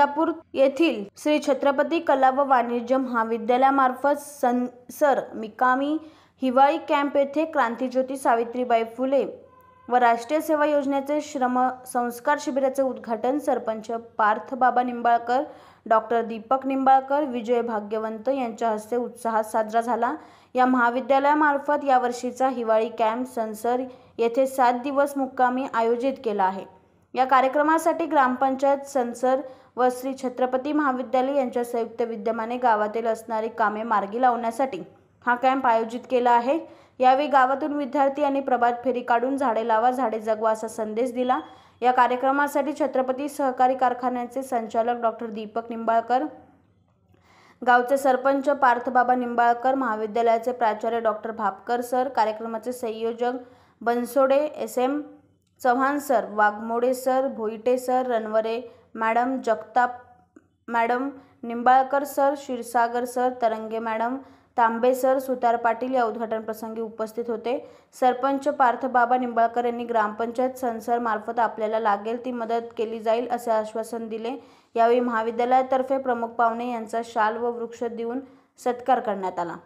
इंदापूर येथील श्री छत्रपती कला व वाणिज्य महाविद्यालयामार्फत सन सर मिकामी हिवाळी कॅम्प येथे क्रांतीज्योती सावित्रीबाई फुले व राष्ट्रीय सेवा योजनेचे श्रम संस्कार शिबिराचे उद्घाटन सरपंच पार्थ बाबा निंबाळकर डॉक्टर दीपक निंबाळकर विजय भाग्यवंत यांच्या हस्ते उत्साहात साजरा झाला या महाविद्यालयामार्फत यावर्षीचा हिवाळी कॅम्प संसर येथे सात दिवस मुक्कामी आयोजित केला आहे या कार्यक्रमासाठी ग्रामपंचायत संसर व श्री छत्रपती महाविद्यालय यांच्या संयुक्त विद्यमाने गावातील असणारी कामे मार्गी लावण्यासाठी हा कॅम्प आयोजित केला आहे यावेळी गावातून विद्यार्थी आणि प्रभात फेरी काढून झाडे लावा झाडे जगवा असा संदेश दिला या कार्यक्रमासाठी छत्रपती सहकारी कारखान्याचे संचालक डॉक्टर दीपक निंबाळकर गावचे सरपंच पार्थबाबा निंबाळकर महाविद्यालयाचे प्राचार्य डॉक्टर भापकर सर कार्यक्रमाचे संयोजक Bansode S M Chavan sir Waghmode sir Bhoite sir Ranaware madam Jagtap madam Nimbalkar sir Kshirsagar sir Tarange madam Tambe sir Sutar Patil या उद्घाटनप्रसंगी उपस्थित होते सरपंच पार्थबाबा निंबाळकर यांनी ग्रामपंचायत संसारमार्फत आपल्याला लागेल ती मदत केली जाईल असे आश्वासन दिले यावेळी महाविद्यालयातर्फे प्रमुख पाहुणे यांचा शाल व वृक्ष देऊन सत्कार करण्यात आला